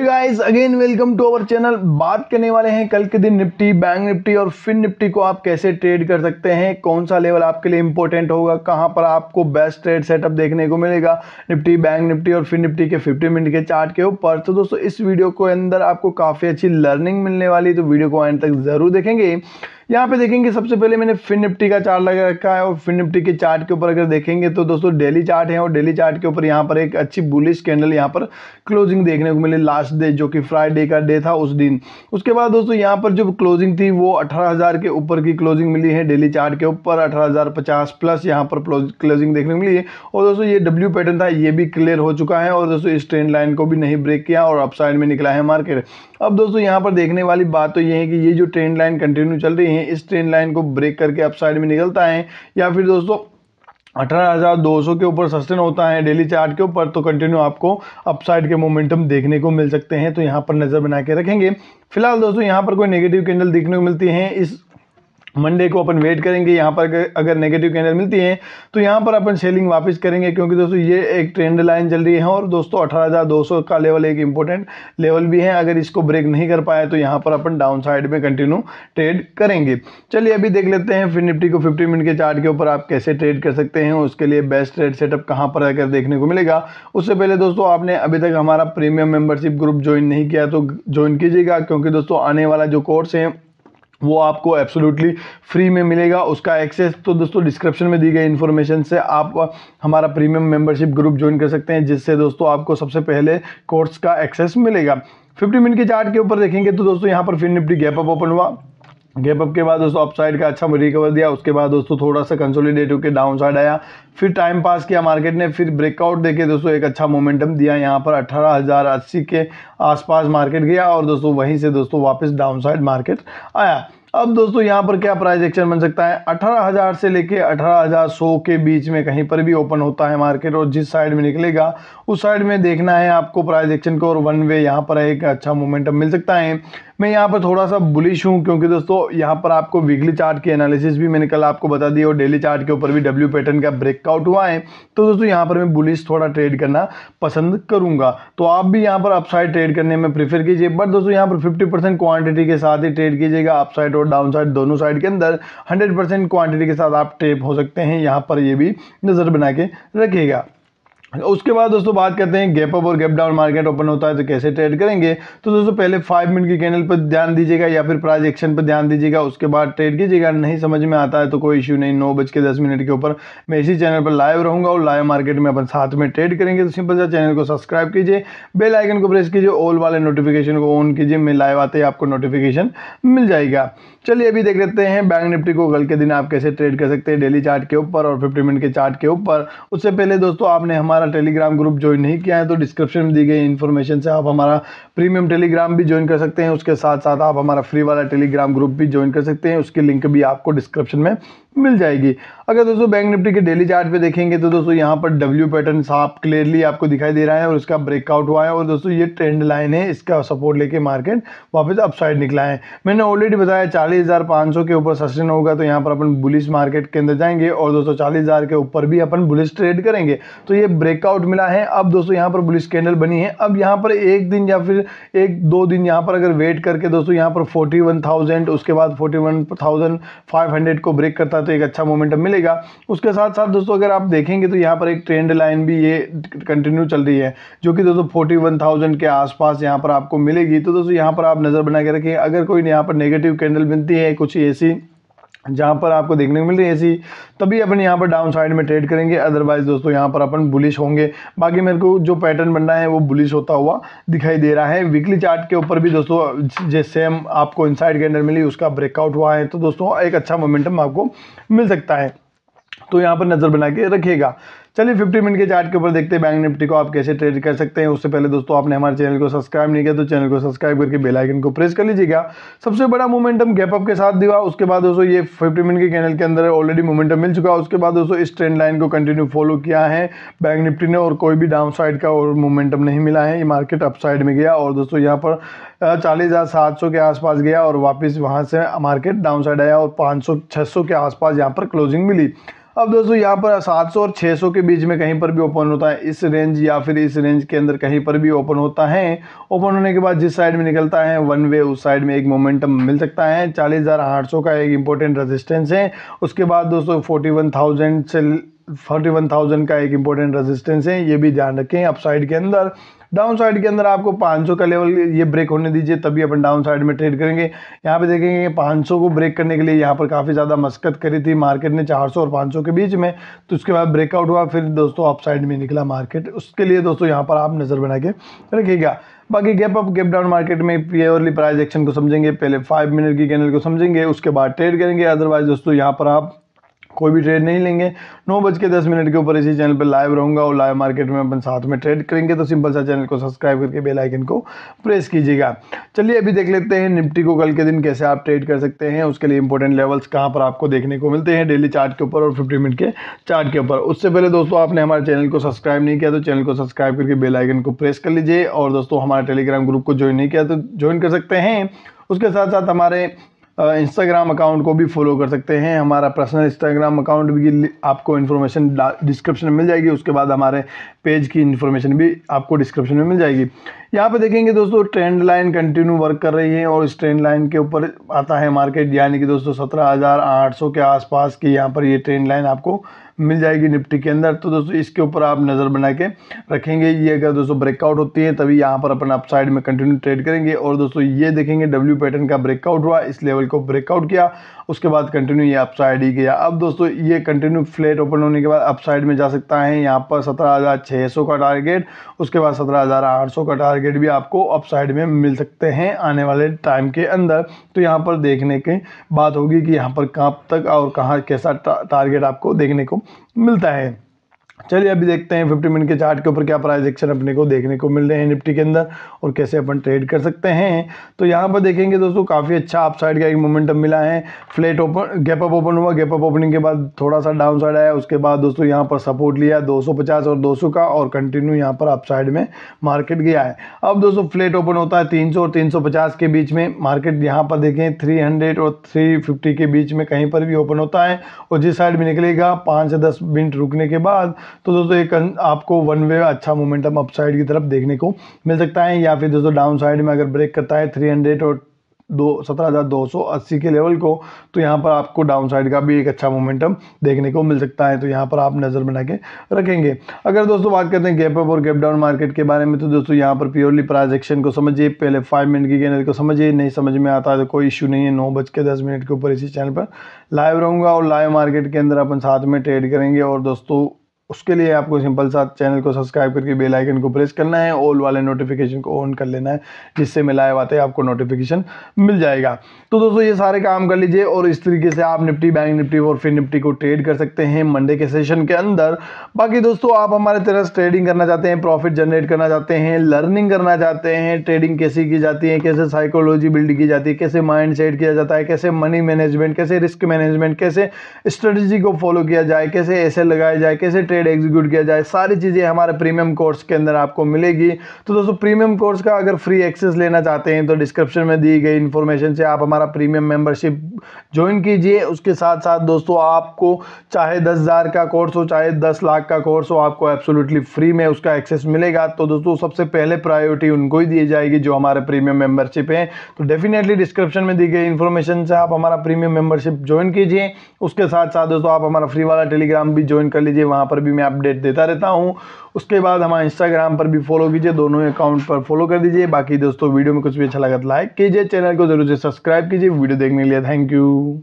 guys again welcome to our channel बात करने वाले हैं कल के दिन निफ्टी बैंक निफ्टी और फिन निफ्टी को आप कैसे ट्रेड कर सकते हैं कौन सा लेवल आपके लिए इंपॉर्टेंट होगा कहां पर आपको बेस्ट ट्रेड सेटअप देखने को मिलेगा निफ्टी बैंक निफ्टी और फिन निफ्टी के 50 मिनट के चार्ट के ऊपर तो दोस्तों इस वीडियो के अंदर आपको काफ़ी अच्छी लर्निंग मिलने वाली तो वीडियो को एंड तक ज़रूर देखेंगे यहाँ पे देखेंगे सबसे पहले मैंने फिन निफ्टी का चार्ट लगा रखा है और फिन निफ्टी के चार्ट के ऊपर अगर देखेंगे तो दोस्तों डेली चार्ट है और डेली चार्ट के ऊपर यहाँ पर एक अच्छी बुलिश कैंडल यहाँ पर क्लोजिंग देखने को मिली लास्ट डे जो कि फ्राइडे का डे था उस दिन उसके बाद दोस्तों यहाँ पर जो क्लोजिंग थी वो अठारह के ऊपर की क्लोजिंग मिली है डेली चार्ट के ऊपर अठारह प्लस यहाँ पर क्लोजिंग देखने को मिली है और दोस्तों ये डब्ल्यू पैटर्न था ये भी क्लियर हो चुका है और दोस्तों इस ट्रेंड लाइन को भी नहीं ब्रेक किया और अपसाइड में निकला है मार्केट अब दोस्तों यहाँ पर देखने वाली बात तो ये है कि ये जो ट्रेंड लाइन कंटिन्यू चल रही है में इस ट्रेन लाइन को ब्रेक करके अप साइड में निकलता है या फिर दोस्तों अठारह हज़ार दो सौ के ऊपर सस्टेन होता है डेली चार्ट के ऊपर तो कंटिन्यू आपको अपसाइड के मोमेंटम देखने को मिल सकते हैं तो यहाँ पर नज़र बना के रखेंगे फिलहाल दोस्तों यहाँ पर कोई नेगेटिव कैंडल देखने को मिलती है इस मंडे को अपन वेट करेंगे यहाँ पर अगर नेगेटिव कैंडल मिलती है तो यहाँ पर अपन सेलिंग वापस करेंगे क्योंकि दोस्तों ये एक ट्रेंड लाइन चल रही है और दोस्तों 18,200 का लेवल एक इंपॉर्टेंट लेवल भी है अगर इसको ब्रेक नहीं कर पाए तो यहाँ पर अपन डाउन साइड में कंटिन्यू ट्रेड करेंगे चलिए अभी देख लेते हैं फिर निफ्टी को फिफ्टी मिनट के चार्ट के ऊपर आप कैसे ट्रेड कर सकते हैं उसके लिए बेस्ट ट्रेड सेटअप कहाँ पर अगर देखने को मिलेगा उससे पहले दोस्तों आपने अभी तक हमारा प्रीमियम मेम्बरशिप ग्रुप ज्वाइन नहीं किया तो ज्वाइन कीजिएगा क्योंकि दोस्तों आने वाला जो कोर्स है वो आपको एब्सोल्युटली फ्री में मिलेगा उसका एक्सेस तो दोस्तों डिस्क्रिप्शन में दी गई इन्फॉर्मेशन से आप हमारा प्रीमियम मेंबरशिप ग्रुप ज्वाइन कर सकते हैं जिससे दोस्तों आपको सबसे पहले कोर्स का एक्सेस मिलेगा 50 मिनट के चार्ट के ऊपर देखेंगे तो दोस्तों यहाँ पर फिर निफ्टी गैप अप ओपन हुआ गैप अप के बाद दोस्तों अपसाइड का अच्छा रिकवर दिया उसके बाद दोस्तों थोड़ा सा कंसोलिडेट होकर डाउन साइड आया फिर टाइम पास किया मार्केट ने फिर ब्रेकआउट देके दोस्तों एक अच्छा मोमेंटम दिया यहाँ पर अट्ठारह हज़ार अस्सी के आसपास मार्केट गया और दोस्तों वहीं से दोस्तों वापस डाउन साइड मार्केट आया अब दोस्तों यहाँ पर क्या प्राइस एक्शन बन सकता है अठारह हज़ार से लेके अठारह हज़ार सौ के बीच में कहीं पर भी ओपन होता है मार्केट और जिस साइड में निकलेगा उस साइड में देखना है आपको प्राइस एक्शन को और वन वे यहाँ पर एक अच्छा मोमेंटम मिल सकता है मैं यहाँ पर थोड़ा सा बुलिश हूँ क्योंकि दोस्तों यहाँ पर आपको वीकली चार्ट की एनालिसिस भी मैंने कल आपको बता दी और डेली चार्ट के ऊपर भी डब्ल्यू पैटर्न का ब्रेकआउट हुआ है तो दोस्तों यहाँ पर मैं बुलिश थोड़ा ट्रेड करना पसंद करूँगा तो आप भी यहाँ पर अपसाइड ट्रेड करने में प्रीफर कीजिए बट दोस्तों यहाँ पर फिफ्टी क्वांटिटी के साथ ही ट्रेड कीजिएगा अपसाइड और और डाउन साइड दोनों साइड के अंदर 100 परसेंट क्वान्टिटी के साथ आप टेप हो सकते हैं यहाँ पर ये भी नज़र बना के रखिएगा उसके बाद दोस्तों बात करते हैं गैप अप और गैप डाउन मार्केट ओपन होता है तो कैसे ट्रेड करेंगे तो दोस्तों पहले फाइव मिनट की कैनल पर ध्यान दीजिएगा या फिर प्राइज एक्शन पर ध्यान दीजिएगा उसके बाद ट्रेड कीजिएगा नहीं समझ में आता है तो कोई इश्यू नहीं नौ बज के दस मिनट के ऊपर मैं इसी चैनल पर लाइव रहूँगा और लाइव मार्केट में अपन साथ में ट्रेड करेंगे तो सिंपल सा चैनल को सब्सक्राइब कीजिए बेल आइकन को प्रेस कीजिए ऑल वाले नोटिफिकेशन को ऑन कीजिए मैं लाइव आते ही आपको नोटिफिकेशन मिल जाएगा चलिए अभी देख लेते हैं बैंक निफ्टी को कल के दिन आप कैसे ट्रेड कर सकते हैं डेली चार्ट के ऊपर और फिफ्टी मिनट के चार्ट के ऊपर उससे पहले दोस्तों आपने हमारा टेलीग्राम ग्रुप ज्वाइन नहीं किया है तो डिस्क्रिप्शन में दी गई इन्फॉर्मेशन से आप हमारा प्रीमियम टेलीग्राम भी ज्वाइन कर सकते हैं उसके साथ साथ आप हमारा फ्री वाला टेलीग्राम ग्रुप भी ज्वाइन कर सकते हैं उसकी लिंक भी आपको डिस्क्रिप्शन में मिल जाएगी अगर दोस्तों बैंक निफ्टी के डेली चार्ट पे देखेंगे तो दोस्तों यहाँ पर डब्ल्यू पैटर्न साफ क्लियरली आपको दिखाई दे रहा है और इसका ब्रेकआउट हुआ है और दोस्तों ये ट्रेंड लाइन है इसका सपोर्ट लेके मार्केट वापस अपसाइड निकला है मैंने ऑलरेडी बताया चालीस के ऊपर सस्टेन होगा तो यहाँ पर अपन बुलिस मार्केट के अंदर जाएंगे और दोस्तों चालीस के ऊपर भी अपन बुलिस ट्रेड करेंगे तो ये ब्रेकआउट मिला है अब दोस्तों यहाँ पर बुलिस कैंडल बनी है अब यहाँ पर एक दिन या फिर एक दो दिन यहाँ पर अगर वेट करके दोस्तों यहाँ पर फोर्टी उसके बाद फोर्टी को ब्रेक करता तो एक अच्छा मोमेंटम मिलेगा उसके साथ साथ दोस्तों अगर आप देखेंगे तो यहाँ पर एक ट्रेंड लाइन भी ये कंटिन्यू चल रही है जो कि दोस्तों फोर्टी के आसपास यहाँ पर आपको मिलेगी तो दोस्तों यहाँ पर आप नज़र बना के रखें अगर कोई यहाँ पर नेगेटिव कैंडल बनती है कुछ ऐसी जहाँ पर आपको देखने को मिल रही है ऐसी तभी अपन यहाँ पर डाउन साइड में ट्रेड करेंगे अदरवाइज दोस्तों यहाँ पर अपन बुलिश होंगे बाकी मेरे को जो पैटर्न बन रहा है वो बुलिश होता हुआ दिखाई दे रहा है वीकली चार्ट के ऊपर भी दोस्तों जैसे हम आपको इनसाइड कैंडल मिली उसका ब्रेकआउट हुआ है तो दोस्तों एक अच्छा मोमेंटम आपको मिल सकता है तो यहाँ पर नज़र बना के रखेगा चलिए 50 मिनट के चार्ट के ऊपर देखते हैं बैंक निफ्टी को आप कैसे ट्रेड कर सकते हैं उससे पहले दोस्तों आपने हमारे चैनल को सब्सक्राइब नहीं किया तो चैनल को सब्सक्राइब करके बेलाइकन को प्रेस कर लीजिएगा सबसे बड़ा मोमेंटम गैपअप के साथ दिया उसके बाद दोस्तों ये फिफ्टी मिनट के कैनल के अंदर ऑलरेडी मोमेंटम मिल चुका है उसके बाद दोस्तों इस ट्रेंड लाइन को कंटिन्यू फॉलो किया है बैंक निफ्टी ने और कोई भी डाउन साइड का और मोमेंटम नहीं मिला है ये मार्केट अप साइड में गया और दोस्तों यहाँ पर चालीस हज़ार सात सौ के आसपास गया और वापस वहाँ से मार्केट डाउन साइड आया और पाँच सौ छः सौ के आसपास यहाँ पर क्लोजिंग मिली अब दोस्तों यहाँ पर 700 और 600 के बीच में कहीं पर भी ओपन होता है इस रेंज या फिर इस रेंज के अंदर कहीं पर भी ओपन होता है ओपन होने के बाद जिस साइड में निकलता है वन वे उस साइड में एक मोमेंटम मिल सकता है 40,800 का एक इम्पोर्टेंट रेजिस्टेंस है उसके बाद दोस्तों 41,000 से 41,000 का एक इंपॉर्टेंट रेजिस्टेंस है ये भी ध्यान रखें अपसाइड के अंदर डाउन साइड के अंदर आपको 500 का लेवल ये ब्रेक होने दीजिए तभी अपन डाउन साइड में ट्रेड करेंगे यहाँ पे देखेंगे 500 को ब्रेक करने के लिए यहाँ पर काफ़ी ज़्यादा मस्कत करी थी मार्केट ने 400 और 500 के बीच में तो उसके बाद ब्रेकआउट हुआ फिर दोस्तों अप साइड में निकला मार्केट उसके लिए दोस्तों यहाँ पर आप नज़र बना के रखिएगा बाकी gap up gap down market में प्योरली प्राइज एक्शन को समझेंगे पहले फाइव मिनट की कैनल को समझेंगे उसके बाद ट्रेड करेंगे अदरवाइज दोस्तों यहाँ पर आप कोई भी ट्रेड नहीं लेंगे नौ बज के दस मिनट के ऊपर इसी चैनल पर लाइव रहूँगा और लाइव मार्केट में अपन साथ में ट्रेड करेंगे तो सिंपल सा चैनल को सब्सक्राइब करके बेल आइकन को प्रेस कीजिएगा चलिए अभी देख लेते हैं निफ्टी को कल के दिन कैसे आप ट्रेड कर सकते हैं उसके लिए इंपॉर्टेंट लेवल्स कहाँ पर आपको देखने को मिलते हैं डेली चार्ट के ऊपर और फिफ्टी मिनट के चार्ट के ऊपर उससे पहले दोस्तों आपने हमारे चैनल को सब्सक्राइब नहीं किया तो चैनल को सब्सक्राइब करके बेलाइकन को प्रेस कर लीजिए और दोस्तों हमारे टेलीग्राम ग्रुप को ज्वाइन नहीं किया तो ज्वाइन कर सकते हैं उसके साथ साथ हमारे इंस्टाग्राम अकाउंट को भी फॉलो कर सकते हैं हमारा पर्सनल इंस्टाग्राम अकाउंट भी आपको इन्फॉर्मेशन डिस्क्रिप्शन में मिल जाएगी उसके बाद हमारे पेज की इन्फॉर्मेशन भी आपको डिस्क्रिप्शन में मिल जाएगी यहाँ पे देखेंगे दोस्तों ट्रेंड लाइन कंटिन्यू वर्क कर रही है और इस ट्रेंड लाइन के ऊपर आता है मार्केट यानी कि दोस्तों सत्रह हज़ार आठ सौ के आसपास की यहाँ पर ये ट्रेंड लाइन आपको मिल जाएगी निफ्टी के अंदर तो दोस्तों इसके ऊपर आप नज़र बना के रखेंगे ये अगर दोस्तों ब्रेकआउट होती है तभी यहाँ पर अपन अपसाइड में कंटिन्यू ट्रेड करेंगे और दोस्तों ये देखेंगे डब्ल्यू पैटर्न का ब्रेकआउट हुआ इस लेवल को ब्रेकआउट किया उसके बाद कंटिन्यू ये अपसाइड ही गया अब दोस्तों ये कंटिन्यू फ्लैट ओपन होने के बाद अपसाइड में जा सकता है यहाँ पर सत्रह का टारगेट उसके बाद सत्रह का टारगेट भी आपको अपसाइड में मिल सकते हैं आने वाले टाइम के अंदर तो यहाँ पर देखने की बात होगी कि यहाँ पर कहाँ तक और कहाँ कैसा टारगेट आपको देखने को मिलता है चलिए अभी देखते हैं फिफ्टी मिनट के चार्ट के ऊपर क्या प्राइस एक्शन अपने को देखने को मिल रहे हैं निफ्टी के अंदर और कैसे अपन ट्रेड कर सकते हैं तो यहाँ पर देखेंगे दोस्तों काफ़ी अच्छा अप साइड का एक मोमेंटम मिला है flat open gap up open हुआ गैप अप ओपनिंग के बाद थोड़ा सा डाउन साइड आया उसके बाद दोस्तों यहाँ पर सपोर्ट लिया दो और दो का और कंटिन्यू यहाँ पर अप साइड में मार्केट गया है अब दोस्तों फ्लैट ओपन होता है तीन और तीन के बीच में मार्केट यहाँ पर देखें थ्री और थ्री के बीच में कहीं पर भी ओपन होता है और जिस साइड में निकलेगा पाँच से दस मिनट रुकने के बाद तो दोस्तों एक आपको वन वे अच्छा मोमेंटम अपसाइड की तरफ देखने को मिल सकता है या फिर दोस्तों डाउन साइड में अगर ब्रेक करता है थ्री हंड्रेड और दो सत्रह हज़ार दो सौ अस्सी के लेवल को तो यहाँ पर आपको डाउन साइड का भी एक अच्छा मोमेंटम देखने को मिल सकता है तो यहाँ पर आप नज़र बना के रखेंगे अगर दोस्तों बात करते हैं गैप अप और गैप डाउन मार्केट के बारे में तो दोस्तों यहाँ पर प्योरली प्राइजेक्शन को समझिए पहले फाइव मिनट की गेनर को समझिए नहीं समझ में आता है तो कोई इशू नहीं है नौ बज के दस मिनट के ऊपर इसी चैनल पर लाइव रहूँगा और लाइव मार्केट के अंदर अपन साथ में ट्रेड करेंगे और दोस्तों उसके लिए आपको सिंपल सा चैनल को सब्सक्राइब करके बेल आइकन को प्रेस करना है ऑल वाले नोटिफिकेशन को ऑन कर लेना है जिससे मिलाए वाते आपको नोटिफिकेशन मिल जाएगा तो दोस्तों ये सारे काम कर लीजिए और इस तरीके से आप निफ्टी बैंक निफ्टी और फिर निफ्टी को ट्रेड कर सकते हैं मंडे के सेशन के अंदर बाकी दोस्तों आप हमारे तरह ट्रेडिंग करना चाहते हैं प्रॉफिट जनरेट करना चाहते हैं लर्निंग करना चाहते हैं ट्रेडिंग कैसी की जाती है कैसे साइकोलॉजी बिल्ड की जाती है कैसे माइंड सेट किया जाता है कैसे मनी मैनेजमेंट कैसे रिस्क मैनेजमेंट कैसे स्ट्रेटजी को फॉलो किया जाए कैसे ऐसे लगाया जाए कैसे ट्रेड ट्रेड एग्जीक्यूट किया जाए सारी चीज़ें हमारे प्रीमियम कोर्स के अंदर आपको मिलेगी तो दोस्तों प्रीमियम कोर्स का अगर फ्री एक्सेस लेना चाहते हैं तो डिस्क्रिप्शन में दी गई इन्फॉर्मेशन से आप हमारा प्रीमियम मेम्बरशिप ज्वाइन कीजिए उसके साथ साथ दोस्तों आपको चाहे दस का कोर्स हो चाहे दस लाख का कोर्स हो आपको एब्सोल्युटली फ्री में उसका एक्सेस मिलेगा तो दोस्तों सबसे पहले प्रायोरिटी उनको ही दी जाएगी जो हमारे प्रीमियम मेम्बरशिप हैं तो डेफिनेटली डिस्क्रिप्शन में दी गई इन्फॉर्मेशन से आप हमारा प्रीमियम मेंबरशिप ज्वाइन कीजिए उसके साथ साथ दोस्तों आप हमारा फ्री वाला टेलीग्राम भी ज्वाइन कर लीजिए वहाँ पर भी मैं अपडेट देता रहता हूँ उसके बाद हमारे इंस्टाग्राम पर भी फॉलो कीजिए दोनों अकाउंट पर फॉलो कर दीजिए बाकी दोस्तों वीडियो में कुछ भी अच्छा लगा तो लाइक कीजिए चैनल को जरूर से सब्सक्राइब कीजिए वीडियो देखने के लिए थैंक यू